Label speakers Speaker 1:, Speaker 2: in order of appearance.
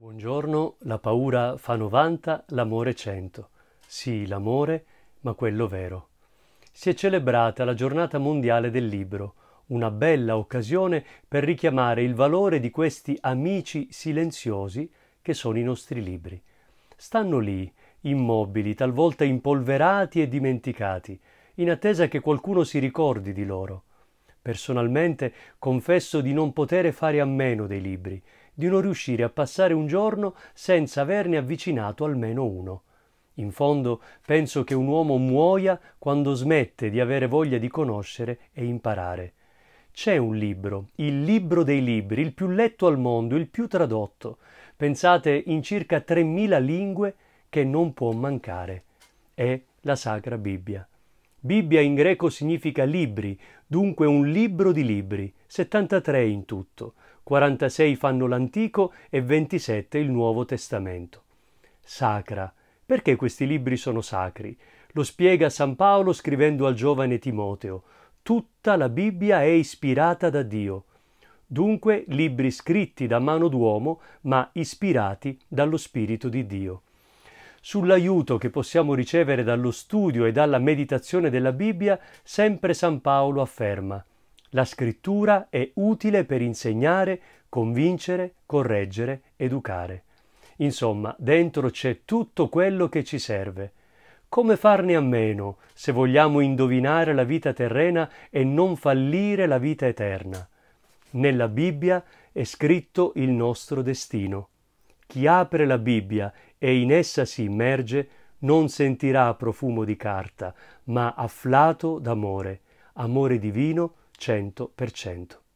Speaker 1: Buongiorno, la paura fa 90, l'amore 100. Sì, l'amore, ma quello vero. Si è celebrata la giornata mondiale del libro, una bella occasione per richiamare il valore di questi amici silenziosi che sono i nostri libri. Stanno lì, immobili, talvolta impolverati e dimenticati, in attesa che qualcuno si ricordi di loro. Personalmente confesso di non potere fare a meno dei libri di non riuscire a passare un giorno senza averne avvicinato almeno uno. In fondo penso che un uomo muoia quando smette di avere voglia di conoscere e imparare. C'è un libro, il libro dei libri, il più letto al mondo, il più tradotto, pensate in circa 3.000 lingue, che non può mancare. È la Sacra Bibbia. Bibbia in greco significa libri, dunque un libro di libri, 73 in tutto, 46 fanno l'Antico e 27 il Nuovo Testamento. Sacra. Perché questi libri sono sacri? Lo spiega San Paolo scrivendo al giovane Timoteo. Tutta la Bibbia è ispirata da Dio. Dunque libri scritti da mano d'uomo, ma ispirati dallo Spirito di Dio sull'aiuto che possiamo ricevere dallo studio e dalla meditazione della Bibbia, sempre San Paolo afferma la scrittura è utile per insegnare, convincere, correggere, educare. Insomma, dentro c'è tutto quello che ci serve. Come farne a meno se vogliamo indovinare la vita terrena e non fallire la vita eterna? Nella Bibbia è scritto il nostro destino. Chi apre la Bibbia e in essa si immerge, non sentirà profumo di carta, ma afflato d'amore, amore divino 100%.